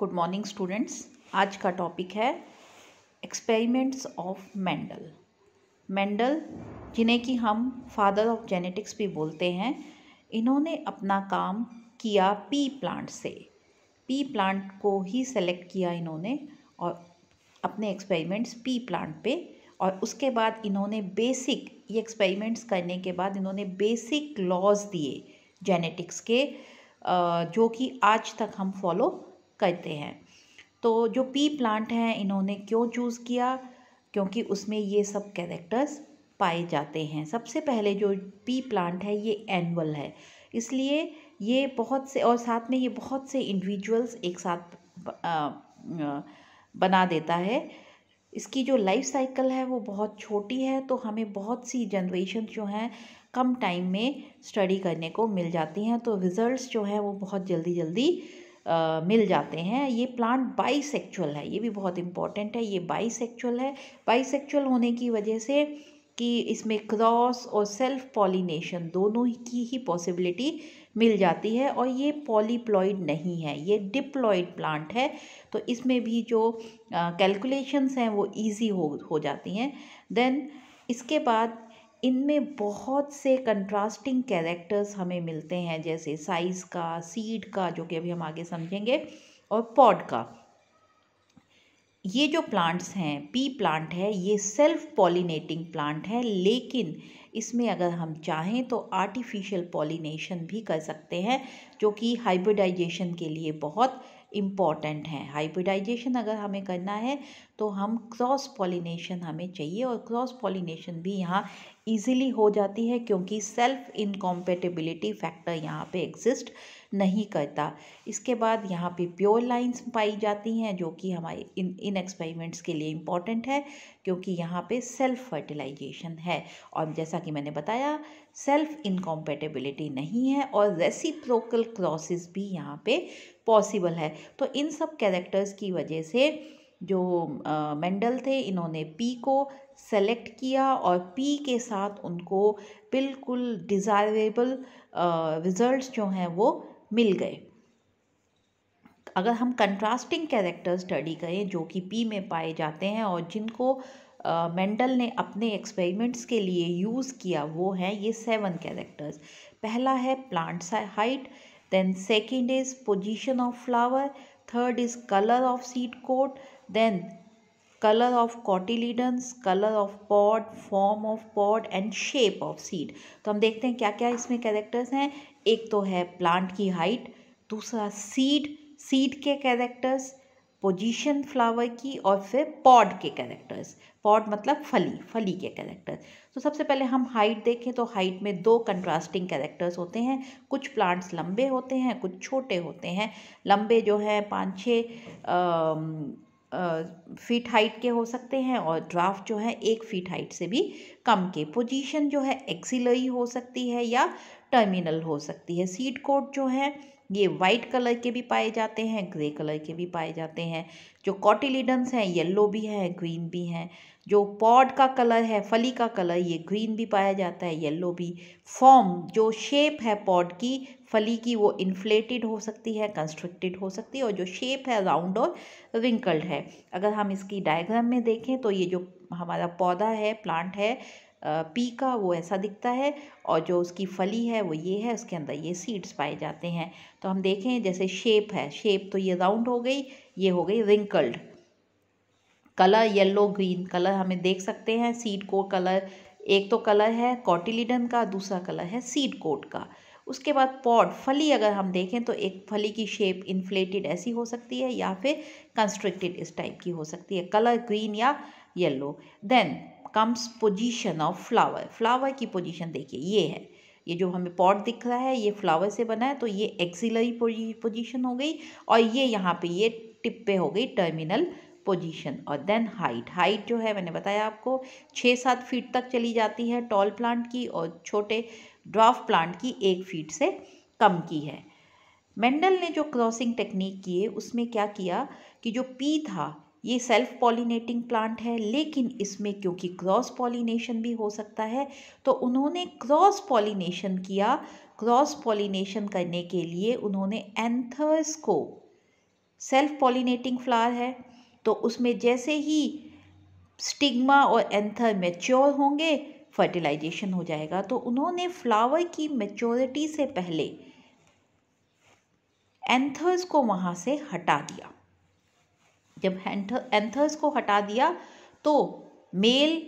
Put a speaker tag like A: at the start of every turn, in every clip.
A: Good morning students आज का topic है एक्सपेरिमेंट्स ऑफ मेंडल मेंडल जिन्हें कि हम फादर ऑफ जेनेटिक्स भी बोलते हैं इन्होंने अपना काम किया पी प्लांट से पी प्लांट को ही सेलेक्ट किया इन्होंने और अपने एक्सपेरिमेंट्स पी प्लांट पे और उसके बाद इन्होंने बेसिक ये एक्सपेरिमेंट्स करने के बाद इन्होंने बेसिक लॉज दिए जेनेटिक्स के जो कि आज तक हम फॉलो करते हैं तो जो पी प्लांट हैं इन्होंने क्यों चूज़ किया क्योंकि उसमें ये सब कैरेक्टर्स पाए जाते हैं सबसे पहले जो पी प्लांट है ये एनअल है इसलिए ये बहुत से और साथ में ये बहुत से इंडिविजुअल्स एक साथ बना देता है इसकी जो लाइफ साइकिल है वो बहुत छोटी है तो हमें बहुत सी जनरेशन जो हैं कम टाइम में स्टडी करने को मिल जाती हैं तो रिज़ल्ट्स जो हैं वो बहुत जल्दी जल्दी मिल जाते हैं ये प्लांट बाईसेक्चुअल है ये भी बहुत इम्पॉर्टेंट है ये बाईसेक्चुअल है बाईसेक्चुअल होने की वजह से कि इसमें क्रॉस और सेल्फ पॉलिनेशन दोनों की ही पॉसिबिलिटी मिल जाती है और ये पॉलीप्लॉइड नहीं है ये डिप्लॉइड प्लांट है तो इसमें भी जो कैलकुलेशंस हैं वो इजी हो हो जाती हैं देन इसके बाद इनमें बहुत से कंट्रास्टिंग कैरेक्टर्स हमें मिलते हैं जैसे साइज़ का सीड का जो कि अभी हम आगे समझेंगे और पॉड का ये जो प्लांट्स हैं पी प्लांट है ये सेल्फ पॉलिनेटिंग प्लांट है लेकिन इसमें अगर हम चाहें तो आर्टिफिशियल पॉलिनेशन भी कर सकते हैं जो कि हाइब्रिडाइजेशन के लिए बहुत इम्पॉर्टेंट हैं हाइब्रिडाइजेशन अगर हमें करना है तो हम क्रॉस पॉलिनेशन हमें चाहिए और क्रॉस पॉलिनेशन भी यहाँ इजीली हो जाती है क्योंकि सेल्फ इनकॉम्पेटेबिलिटी फैक्टर यहाँ पे एग्जिस्ट नहीं करता इसके बाद यहाँ पे प्योर लाइंस पाई जाती हैं जो कि हमारे इन इन एक्सपेरिमेंट्स के लिए इम्पॉर्टेंट है क्योंकि यहाँ पे सेल्फ फर्टिलाइजेशन है और जैसा कि मैंने बताया सेल्फ इनकॉम्पेटेबिलिटी नहीं है और रेसिप्रोकल क्रॉसेस भी यहाँ पर पॉसिबल है तो इन सब कैरेक्टर्स की वजह से जो मेंडल थे इन्होंने पी को सेलेक्ट किया और पी के साथ उनको बिल्कुल डिज़ायरेबल रिज़ल्ट्स जो हैं वो मिल गए अगर हम कंट्रास्टिंग कैरेक्टर स्टडी करें जो कि पी में पाए जाते हैं और जिनको मेंडल uh, ने अपने एक्सपेरिमेंट्स के लिए यूज़ किया वो हैं ये सेवन कैरेक्टर्स पहला है plants height then second is position of flower third is colour of seed coat Then color of cotyledons, color of pod, form of pod and shape of seed. तो हम देखते हैं क्या क्या इसमें कैरेक्टर्स हैं एक तो है प्लांट की हाइट दूसरा सीड सीड के कैरेक्टर्स पोजिशन फ्लावर की और फिर पॉड के कैरेक्टर्स पॉड मतलब फली फली के कैरेक्टर्स तो सबसे पहले हम हाइट देखें तो हाइट में दो कंट्रास्टिंग कैरेक्टर्स होते हैं कुछ प्लांट्स लंबे होते हैं कुछ छोटे होते हैं लंबे जो हैं पाँच छः फीट हाइट के हो सकते हैं और ड्राफ्ट जो है एक फीट हाइट से भी कम के पोजीशन जो है एक्सिलरी हो सकती है या टर्मिनल हो सकती है सीट कोट जो है ये वाइट कलर के भी पाए जाते हैं ग्रे कलर के भी पाए जाते हैं जो कॉटिलीडन्स हैं येलो भी हैं ग्रीन भी हैं जो पॉड का कलर है फली का कलर ये ग्रीन भी पाया जाता है येलो भी फॉर्म जो शेप है पॉड की फली की वो इन्फ्लेटेड हो सकती है कंस्ट्रक्टेड हो सकती है और जो शेप है राउंड और रिंकल्ड है अगर हम इसकी डायग्राम में देखें तो ये जो हमारा पौधा है प्लांट है पी का वो ऐसा दिखता है और जो उसकी फली है वो ये है उसके अंदर ये सीड्स पाए जाते हैं तो हम देखें जैसे शेप है शेप तो ये राउंड हो गई ये हो गई wrinkled colour yellow green colour हमें देख सकते हैं सीड कोट कलर एक तो कलर है कॉटिलीडन का दूसरा कलर है सीड कोट का उसके बाद पॉड फली अगर हम देखें तो एक फली की शेप इन्फ्लेटेड ऐसी हो सकती है या फिर कंस्ट्रिक्टेड इस टाइप की हो सकती है कलर ग्रीन या yellow then comes position of flower flower की पोजीशन देखिए ये है ये जो हमें पॉट दिख रहा है ये फ्लावर से बना है तो ये एक्सिलरी पोजीशन हो गई और ये यहाँ पे ये टिप पे हो गई टर्मिनल पोजीशन और देन हाइट हाइट जो है मैंने बताया आपको छः सात फीट तक चली जाती है टॉल प्लांट की और छोटे ड्राफ प्लांट की एक फीट से कम की है मेंडल ने जो क्रॉसिंग टेक्निक किए उसमें क्या किया कि जो पी था ये सेल्फ पॉलिनेटिंग प्लांट है लेकिन इसमें क्योंकि क्रॉस पॉलिनेशन भी हो सकता है तो उन्होंने क्रॉस पॉलिनेशन किया क्रॉस पॉलिनेशन करने के लिए उन्होंने एंथर्स को सेल्फ पॉलिनेटिंग फ्लावर है तो उसमें जैसे ही स्टिग्मा और एंथर मेच्योर होंगे फर्टिलाइजेशन हो जाएगा तो उन्होंने फ्लावर की मेच्योरिटी से पहले एंथर्स को वहाँ से हटा दिया जब एंथर्स को हटा दिया तो मेल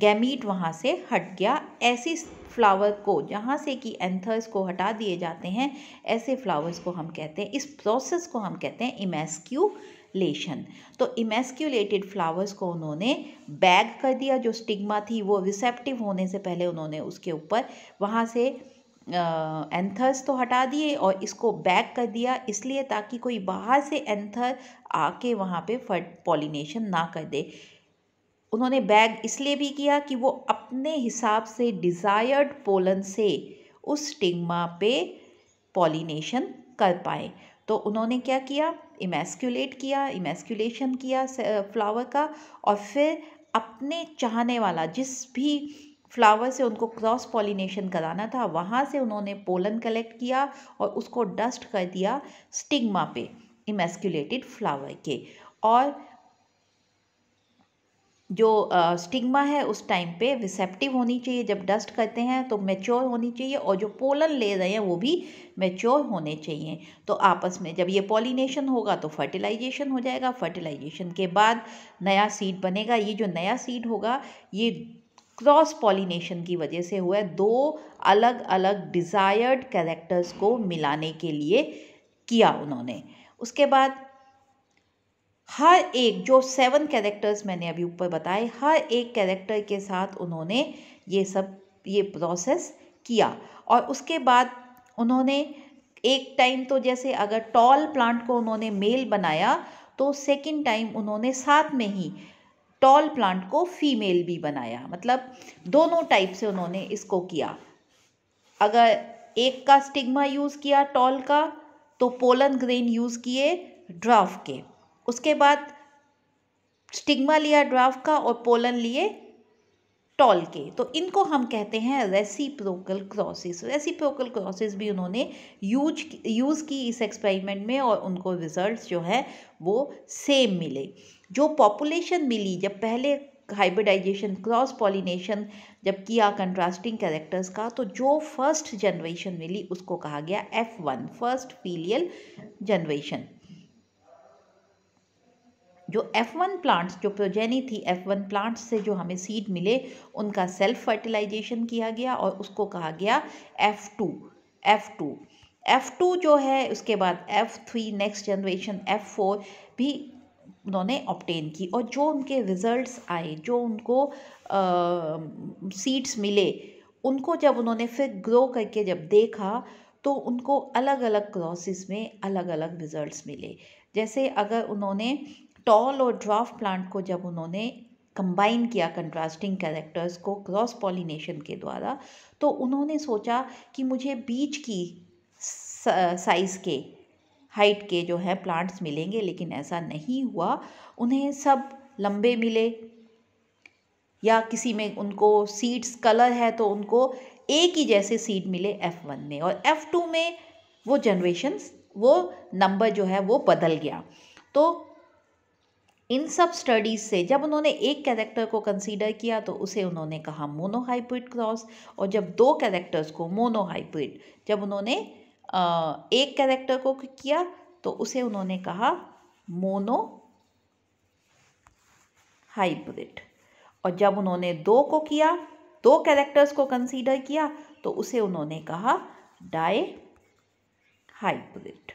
A: गैमीट वहाँ से हट गया ऐसी फ्लावर को जहाँ से कि एंथर्स को हटा दिए जाते हैं ऐसे फ्लावर्स को हम कहते हैं इस प्रोसेस को हम कहते हैं इमेस्क्यूलेशन तो इमेस्क्यूलेटेड फ्लावर्स को उन्होंने बैग कर दिया जो स्टिग्मा थी वो रिसेप्टिव होने से पहले उन्होंने उसके ऊपर वहाँ से एंथर्स तो हटा दिए और इसको बैक कर दिया इसलिए ताकि कोई बाहर से एंथर आके वहाँ पे फर्ट पॉलिनेशन ना कर दे उन्होंने बैग इसलिए भी किया कि वो अपने हिसाब से डिज़ायर्ड पोलन से उस स्टिग्मा पे पॉलिनेशन कर पाए तो उन्होंने क्या किया इमेस्क्यूलेट किया इमेस्क्यूलेशन किया फ्लावर का और फिर अपने चाहने वाला जिस भी फ्लावर से उनको क्रॉस पॉलिनेशन कराना था वहाँ से उन्होंने पोलन कलेक्ट किया और उसको डस्ट कर दिया स्टिग्मा पे इमेस्कुलेटेड फ्लावर के और जो स्टिग्मा है उस टाइम पे रिसेप्टिव होनी चाहिए जब डस्ट करते हैं तो मेच्योर होनी चाहिए और जो पोलन ले रहे हैं वो भी मेच्योर होने चाहिए तो आपस में जब ये पॉलिनेशन होगा तो फर्टिलाइजेशन हो जाएगा फर्टिलाइजेशन के बाद नया सीड बनेगा ये जो नया सीड होगा ये क्रॉस पॉलिनेशन की वजह से हुआ है दो अलग अलग डिज़ायर्ड कैरेक्टर्स को मिलाने के लिए किया उन्होंने उसके बाद हर एक जो सेवन कैरेक्टर्स मैंने अभी ऊपर बताए हर एक कैरेक्टर के साथ उन्होंने ये सब ये प्रोसेस किया और उसके बाद उन्होंने एक टाइम तो जैसे अगर टॉल प्लांट को उन्होंने मेल बनाया तो सेकंड टाइम उन्होंने साथ में ही टॉल प्लांट को फीमेल भी बनाया मतलब दोनों टाइप से उन्होंने इसको किया अगर एक का स्टिग्मा यूज़ किया टॉल का तो पोलन ग्रेन यूज़ किए ड्राफ के उसके बाद स्टिग्मा लिया ड्राफ का और पोलन लिए टॉल के तो इनको हम कहते हैं रेसिप्रोकल क्रॉसेस रेसिप्रोकल क्रॉसेस भी उन्होंने यूज यूज़ की इस एक्सपेरिमेंट में और उनको रिजल्ट्स जो है वो सेम मिले जो पॉपुलेशन मिली जब पहले हाइब्रिडाइजेशन क्रॉस पॉलिनेशन जब किया कंट्रास्टिंग कैरेक्टर्स का तो जो फर्स्ट जनरेशन मिली उसको कहा गया F one first filial generation जो F1 प्लांट्स जो प्रोजेनी थी F1 प्लांट्स से जो हमें सीड मिले उनका सेल्फ फर्टिलाइजेशन किया गया और उसको कहा गया F2 F2 F2 जो है उसके बाद F3 नेक्स्ट जनरेशन F4 भी उन्होंने ऑप्टेन की और जो उनके रिजल्ट्स आए जो उनको सीड्स मिले उनको जब उन्होंने फिर ग्रो करके जब देखा तो उनको अलग अलग क्रॉसेस में अलग अलग रिज़ल्ट्स मिले जैसे अगर उन्होंने टॉल और ड्राफ प्लांट को जब उन्होंने कंबाइन किया कंट्रास्टिंग कैरेक्टर्स को क्रॉस पॉलिनेशन के द्वारा तो उन्होंने सोचा कि मुझे बीच की साइज़ के हाइट के जो है प्लांट्स मिलेंगे लेकिन ऐसा नहीं हुआ उन्हें सब लंबे मिले या किसी में उनको सीड्स कलर है तो उनको एक ही जैसे सीड मिले एफ़ वन में और एफ़ टू में वो जनरेशन्स वो नंबर जो है वो बदल गया तो इन सब स्टडीज़ से जब उन्होंने एक कैरेक्टर को कंसीडर किया तो उसे उन्होंने कहा मोनोहाइब्रिड क्रॉस और जब दो कैरेक्टर्स को मोनोहाइब्रिड जब उन्होंने एक कैरेक्टर को किया तो उसे उन्होंने कहा मोनो हाइब्रिड और जब उन्होंने दो को किया दो कैरेक्टर्स को कंसीडर किया तो उसे उन्होंने कहा डाई हाइब्रिड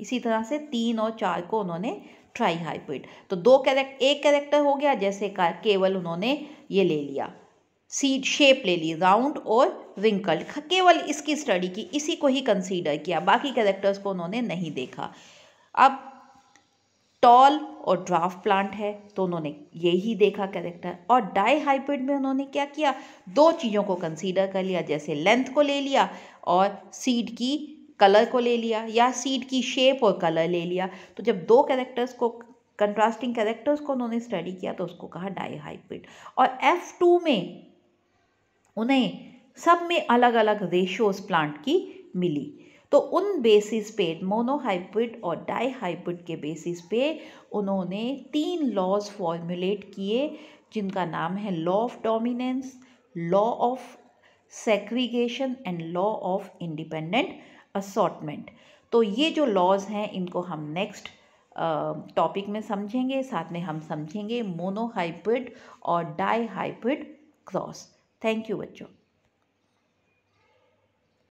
A: इसी तरह से तीन और चार को उन्होंने ट्राई हाइब्रिड तो दो कैरेक्ट एक कैरेक्टर हो गया जैसे का केवल उन्होंने ये ले लिया सीड शेप ले ली राउंड और रिंकल्ड केवल इसकी स्टडी की इसी को ही कंसीडर किया बाकी कैरेक्टर्स को उन्होंने नहीं देखा अब टॉल और ड्राफ्ट प्लांट है तो उन्होंने यही देखा कैरेक्टर और डाई हाइब्रिड में उन्होंने क्या किया दो चीज़ों को कंसीडर कर लिया जैसे लेंथ को ले लिया और सीड की कलर को ले लिया या सीड की शेप और कलर ले लिया तो जब दो कैरेक्टर्स को कंट्रास्टिंग कैरेक्टर्स को उन्होंने स्टडी किया तो उसको कहा डाई और एफ टू में उन्हें सब में अलग अलग रेशोज प्लांट की मिली तो उन बेसिस पे मोनोहाइब्रिड और डाईहाइब्रिड के बेसिस पे उन्होंने तीन लॉज फॉर्मुलेट किए जिनका नाम है law of dominance law of segregation and law of independent assortment तो ये जो लॉज हैं इनको हम नेक्स्ट टॉपिक में समझेंगे साथ में हम समझेंगे मोनोहाइब्रिड और dihybrid cross thank you बच्चों